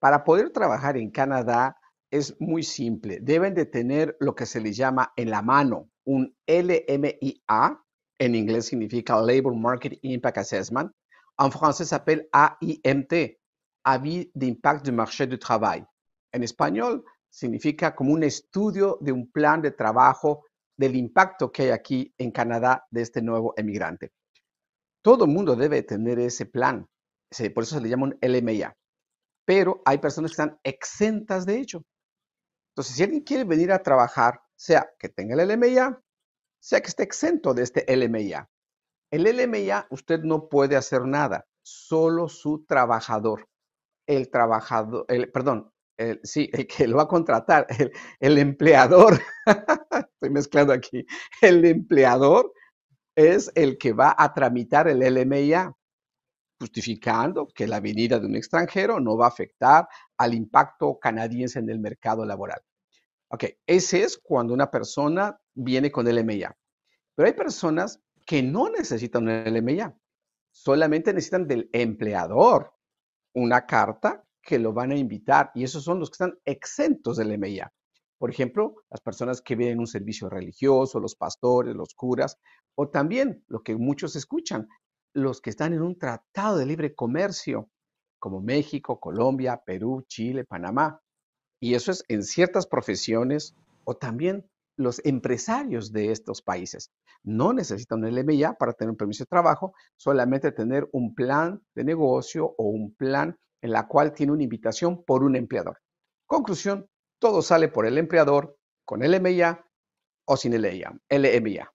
Para poder trabajar en Canadá es muy simple. Deben de tener lo que se les llama en la mano un LMIA, en inglés significa Labor Market Impact Assessment, en francés se llama AIMT, Avis impacto du Marché du Travail. En español significa como un estudio de un plan de trabajo del impacto que hay aquí en Canadá de este nuevo emigrante. Todo el mundo debe tener ese plan, por eso se le llama un LMIA pero hay personas que están exentas de ello. Entonces, si alguien quiere venir a trabajar, sea que tenga el LMIA, sea que esté exento de este LMIA. El LMIA usted no puede hacer nada, solo su trabajador. El trabajador, perdón, sí, el que lo va a contratar, el, el empleador, estoy mezclando aquí, el empleador es el que va a tramitar el LMIA justificando que la venida de un extranjero no va a afectar al impacto canadiense en el mercado laboral. Ok, ese es cuando una persona viene con el MIA. Pero hay personas que no necesitan el MIA, solamente necesitan del empleador una carta que lo van a invitar y esos son los que están exentos del MIA. Por ejemplo, las personas que vienen un servicio religioso, los pastores, los curas, o también lo que muchos escuchan, los que están en un tratado de libre comercio, como México, Colombia, Perú, Chile, Panamá. Y eso es en ciertas profesiones o también los empresarios de estos países. No necesitan un LMIA para tener un permiso de trabajo, solamente tener un plan de negocio o un plan en la cual tiene una invitación por un empleador. Conclusión, todo sale por el empleador con LMIA o sin LMIA. LMIA.